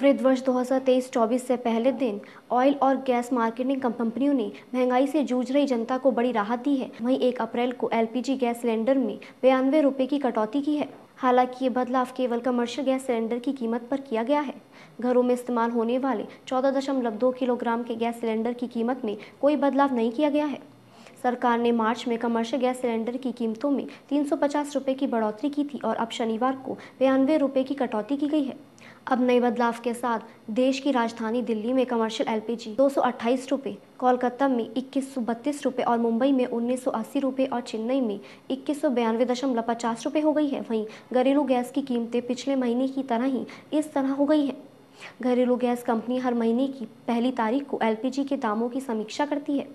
वृद्ध वर्ष 2023-24 से पहले दिन ऑयल और गैस मार्केटिंग कंपनियों ने महंगाई से जूझ रही जनता को बड़ी राहत दी है वहीं एक अप्रैल को एलपीजी गैस सिलेंडर में बयानवे रुपये की कटौती की है हालांकि ये बदलाव केवल कमर्शियल गैस सिलेंडर की कीमत पर किया गया है घरों में इस्तेमाल होने वाले चौदह किलोग्राम के गैस सिलेंडर की कीमत में कोई बदलाव नहीं किया गया है सरकार ने मार्च में कमर्शियल गैस सिलेंडर की कीमतों में तीन सौ की बढ़ोतरी की थी और अब शनिवार को बयानवे रुपये की कटौती की गई है अब नए बदलाव के साथ देश की राजधानी दिल्ली में कमर्शियल एलपीजी 228 रुपए, कोलकाता में इक्कीस रुपये और मुंबई में अस्सी रुपये और चेन्नई में इक्कीस रुपये हो गई है वहीं घरेलू गैस की कीमतें पिछले महीने की तरह ही इस तरह हो गई है घरेलू गैस कंपनी हर महीने की पहली तारीख को एलपीजी के दामों की समीक्षा करती है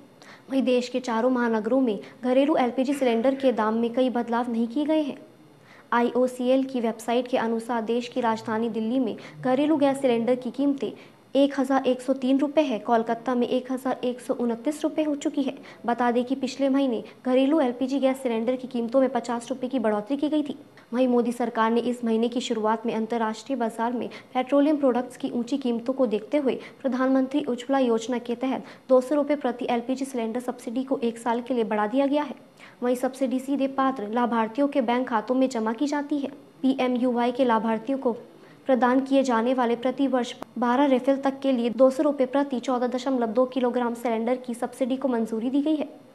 वहीं देश के चारों महानगरों में घरेलू एलपीजी सिलेंडर के दाम में कई बदलाव नहीं किए गए हैं आईओसीएल की वेबसाइट के अनुसार देश की राजधानी दिल्ली में घरेलू गैस सिलेंडर की कीमतें एक हज़ार एक सौ तीन रुपये है कोलकाता में एक हज़ार एक सौ उनतीस रुपये हो चुकी है बता दें कि पिछले महीने घरेलू एलपीजी गैस सिलेंडर की कीमतों में पचास रुपये की बढ़ोतरी की गई थी वहीं मोदी सरकार ने इस महीने की शुरुआत में अंतर्राष्ट्रीय बाजार में पेट्रोलियम प्रोडक्ट्स की ऊंची कीमतों को देखते हुए प्रधानमंत्री उज्ज्वला योजना के तहत दो सौ रुपये प्रति एल सिलेंडर सब्सिडी को एक साल के लिए बढ़ा दिया गया है वहीं सब्सिडी सीधे पात्र लाभार्थियों के बैंक खातों में जमा की जाती है पी के लाभार्थियों को प्रदान किए जाने वाले प्रति वर्ष बारह रेफेल तक के लिए दो सौ रुपये प्रति चौदह दशमलव दो किलोग्राम सिलेंडर की सब्सिडी को मंजूरी दी गई है